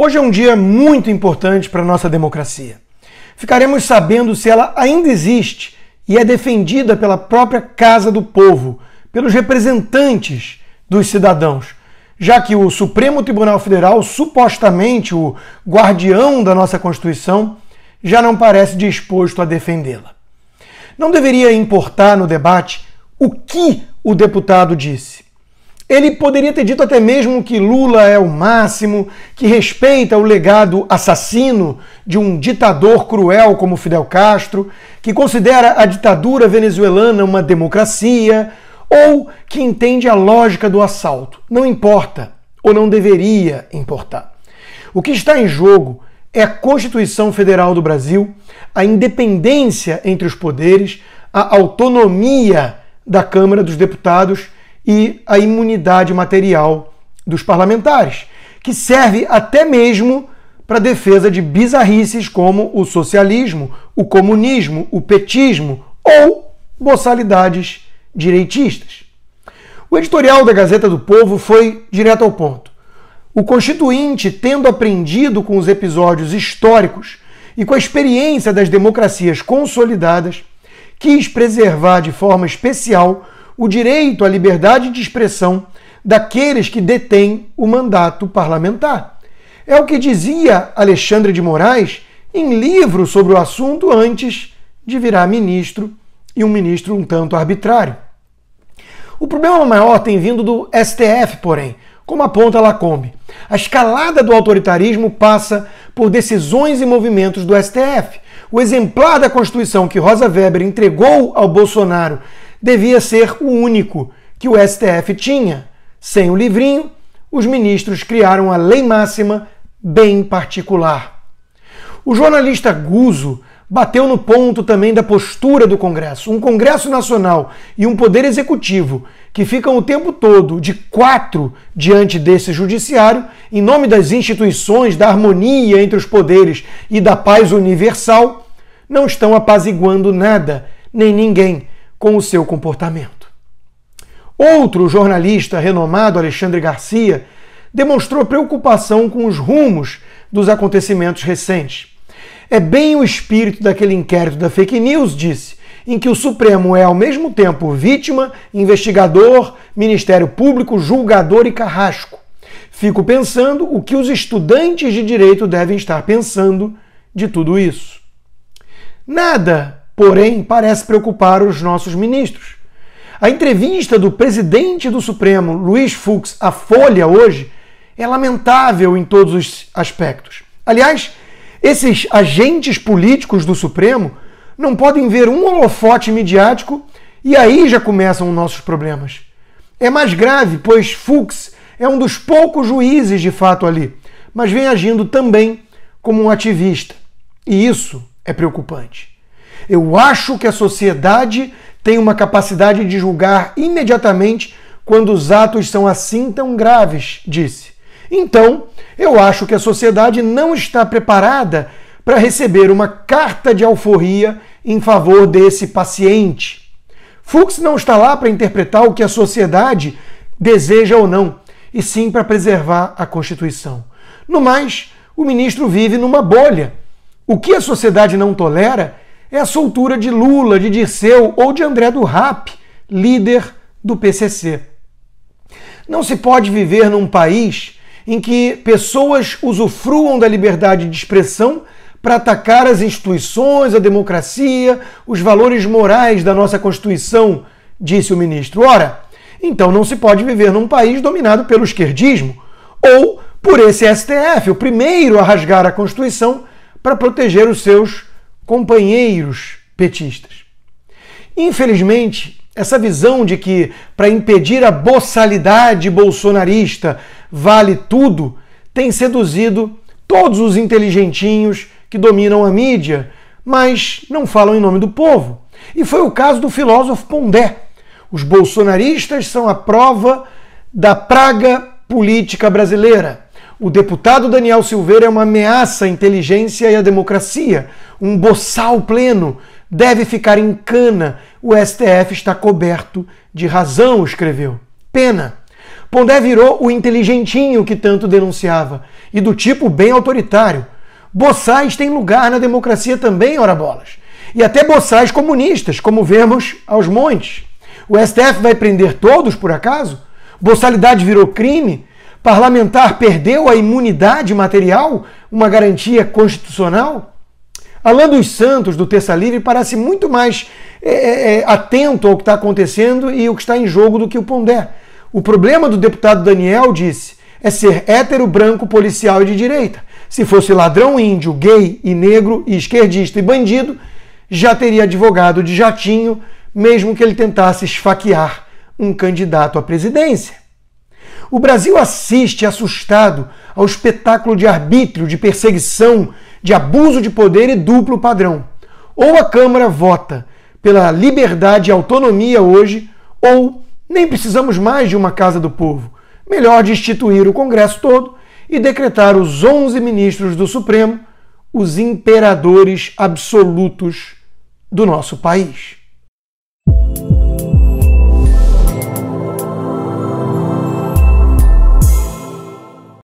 Hoje é um dia muito importante para a nossa democracia. Ficaremos sabendo se ela ainda existe e é defendida pela própria Casa do Povo, pelos representantes dos cidadãos, já que o Supremo Tribunal Federal, supostamente o guardião da nossa Constituição, já não parece disposto a defendê-la. Não deveria importar no debate o que o deputado disse, ele poderia ter dito até mesmo que Lula é o máximo, que respeita o legado assassino de um ditador cruel como Fidel Castro, que considera a ditadura venezuelana uma democracia, ou que entende a lógica do assalto. Não importa, ou não deveria importar. O que está em jogo é a Constituição Federal do Brasil, a independência entre os poderes, a autonomia da Câmara dos Deputados e a imunidade material dos parlamentares, que serve até mesmo para defesa de bizarrices como o socialismo, o comunismo, o petismo ou boçalidades direitistas. O editorial da Gazeta do Povo foi direto ao ponto. O constituinte, tendo aprendido com os episódios históricos e com a experiência das democracias consolidadas, quis preservar de forma especial o direito à liberdade de expressão daqueles que detêm o mandato parlamentar. É o que dizia Alexandre de Moraes em livro sobre o assunto antes de virar ministro e um ministro um tanto arbitrário. O problema maior tem vindo do STF, porém, como aponta Lacombe. A escalada do autoritarismo passa por decisões e movimentos do STF. O exemplar da Constituição que Rosa Weber entregou ao Bolsonaro devia ser o único que o STF tinha. Sem o livrinho, os ministros criaram a lei máxima bem particular. O jornalista Guzo bateu no ponto também da postura do Congresso. Um Congresso Nacional e um Poder Executivo que ficam o tempo todo de quatro diante desse judiciário, em nome das instituições, da harmonia entre os poderes e da paz universal, não estão apaziguando nada, nem ninguém com o seu comportamento. Outro jornalista renomado, Alexandre Garcia, demonstrou preocupação com os rumos dos acontecimentos recentes. É bem o espírito daquele inquérito da fake news, disse, em que o Supremo é ao mesmo tempo vítima, investigador, Ministério Público, julgador e carrasco. Fico pensando o que os estudantes de direito devem estar pensando de tudo isso. Nada porém parece preocupar os nossos ministros. A entrevista do presidente do Supremo, Luiz Fux, à Folha hoje, é lamentável em todos os aspectos. Aliás, esses agentes políticos do Supremo não podem ver um holofote midiático e aí já começam os nossos problemas. É mais grave, pois Fux é um dos poucos juízes de fato ali, mas vem agindo também como um ativista. E isso é preocupante. Eu acho que a sociedade tem uma capacidade de julgar imediatamente quando os atos são assim tão graves, disse. Então, eu acho que a sociedade não está preparada para receber uma carta de alforria em favor desse paciente. Fux não está lá para interpretar o que a sociedade deseja ou não, e sim para preservar a Constituição. No mais, o ministro vive numa bolha. O que a sociedade não tolera, é a soltura de Lula, de Dirceu ou de André do Rap, líder do PCC. Não se pode viver num país em que pessoas usufruam da liberdade de expressão para atacar as instituições, a democracia, os valores morais da nossa Constituição, disse o ministro. Ora, então não se pode viver num país dominado pelo esquerdismo ou por esse STF, o primeiro a rasgar a Constituição para proteger os seus companheiros petistas. Infelizmente, essa visão de que para impedir a boçalidade bolsonarista vale tudo tem seduzido todos os inteligentinhos que dominam a mídia, mas não falam em nome do povo. E foi o caso do filósofo Pondé. Os bolsonaristas são a prova da praga política brasileira. O deputado Daniel Silveira é uma ameaça à inteligência e à democracia. Um boçal pleno deve ficar em cana. O STF está coberto de razão, escreveu. Pena. Pondé virou o inteligentinho que tanto denunciava e do tipo bem autoritário. Boçais têm lugar na democracia também, ora bolas. E até boçais comunistas, como vemos aos montes. O STF vai prender todos, por acaso? Boçalidade virou crime? parlamentar perdeu a imunidade material, uma garantia constitucional? Alain dos Santos, do Terça Livre, parece muito mais é, é, é, atento ao que está acontecendo e o que está em jogo do que o Pondé. O problema do deputado Daniel, disse, é ser hétero, branco, policial e de direita. Se fosse ladrão índio, gay e negro, e esquerdista e bandido, já teria advogado de jatinho, mesmo que ele tentasse esfaquear um candidato à presidência. O Brasil assiste assustado ao espetáculo de arbítrio, de perseguição, de abuso de poder e duplo padrão. Ou a Câmara vota pela liberdade e autonomia hoje, ou nem precisamos mais de uma Casa do Povo. Melhor destituir o Congresso todo e decretar os 11 ministros do Supremo os imperadores absolutos do nosso país.